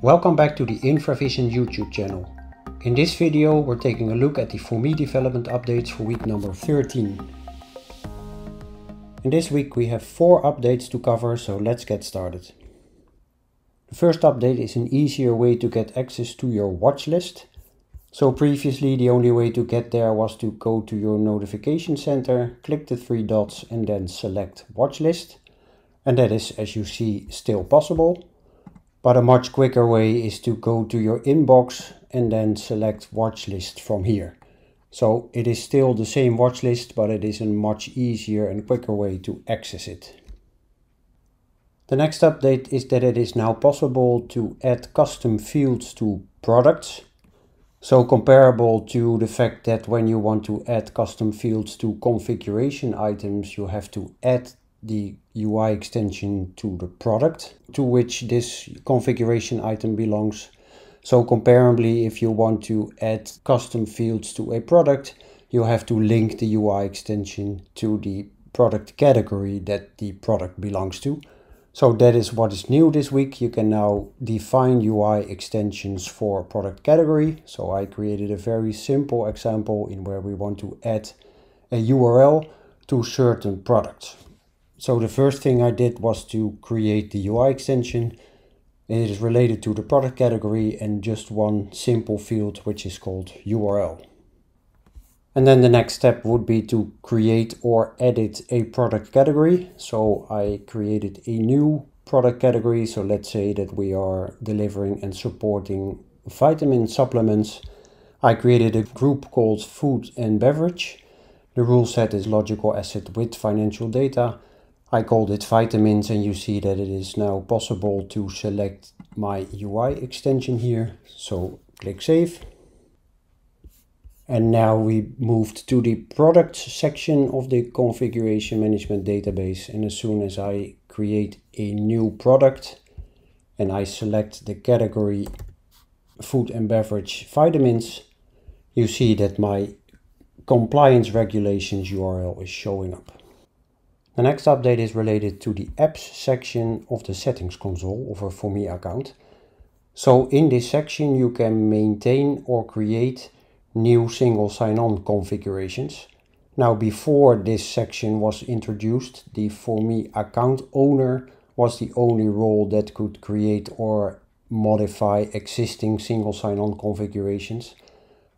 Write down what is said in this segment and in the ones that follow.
Welcome back to the InfraVision YouTube channel. In this video we're taking a look at the For development updates for week number 13. In this week we have 4 updates to cover so let's get started. The first update is an easier way to get access to your watch list. So previously the only way to get there was to go to your notification center, click the three dots and then select watch list. And that is as you see still possible. But a much quicker way is to go to your inbox and then select watch list from here. So it is still the same watch list, but it is a much easier and quicker way to access it. The next update is that it is now possible to add custom fields to products. So comparable to the fact that when you want to add custom fields to configuration items, you have to add the UI extension to the product to which this configuration item belongs. So comparably, if you want to add custom fields to a product, you have to link the UI extension to the product category that the product belongs to. So that is what is new this week. You can now define UI extensions for product category. So I created a very simple example in where we want to add a URL to certain products. So the first thing I did was to create the UI extension. It is related to the product category and just one simple field which is called URL. And then the next step would be to create or edit a product category. So I created a new product category. So let's say that we are delivering and supporting vitamin supplements. I created a group called food and beverage. The rule set is logical asset with financial data I called it vitamins and you see that it is now possible to select my UI extension here. So click save. And now we moved to the product section of the configuration management database. And as soon as I create a new product and I select the category food and beverage vitamins, you see that my compliance regulations URL is showing up. The next update is related to the apps section of the settings console of a For Me account. So in this section you can maintain or create new single sign-on configurations. Now before this section was introduced, the For Me account owner was the only role that could create or modify existing single sign-on configurations.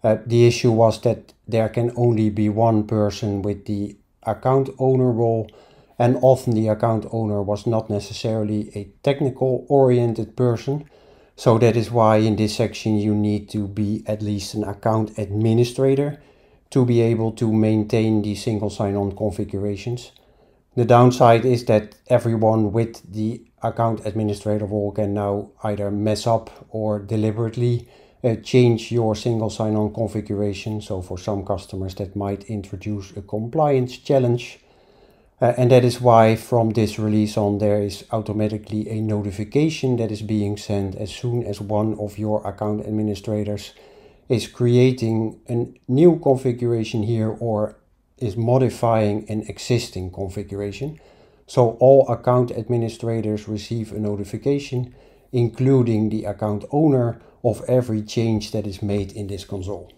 Uh, the issue was that there can only be one person with the account owner role and often the account owner was not necessarily a technical oriented person. So that is why in this section you need to be at least an account administrator to be able to maintain the single sign-on configurations. The downside is that everyone with the account administrator role can now either mess up or deliberately uh, change your single sign-on configuration. So for some customers that might introduce a compliance challenge uh, and that is why from this release on there is automatically a notification that is being sent as soon as one of your account administrators is creating a new configuration here or is modifying an existing configuration. So all account administrators receive a notification, including the account owner of every change that is made in this console.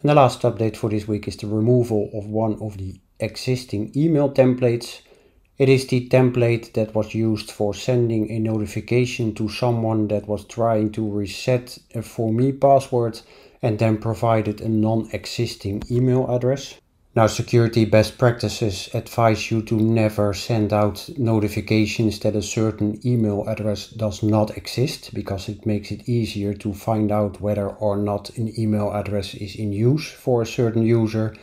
And the last update for this week is the removal of one of the existing email templates. It is the template that was used for sending a notification to someone that was trying to reset a for me password and then provided a non-existing email address. Now security best practices advise you to never send out notifications that a certain email address does not exist because it makes it easier to find out whether or not an email address is in use for a certain user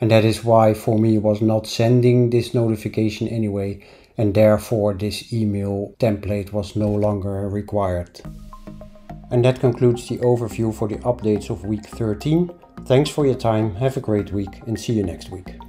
and that is why for me was not sending this notification anyway and therefore this email template was no longer required. And that concludes the overview for the updates of week 13. Thanks for your time, have a great week and see you next week.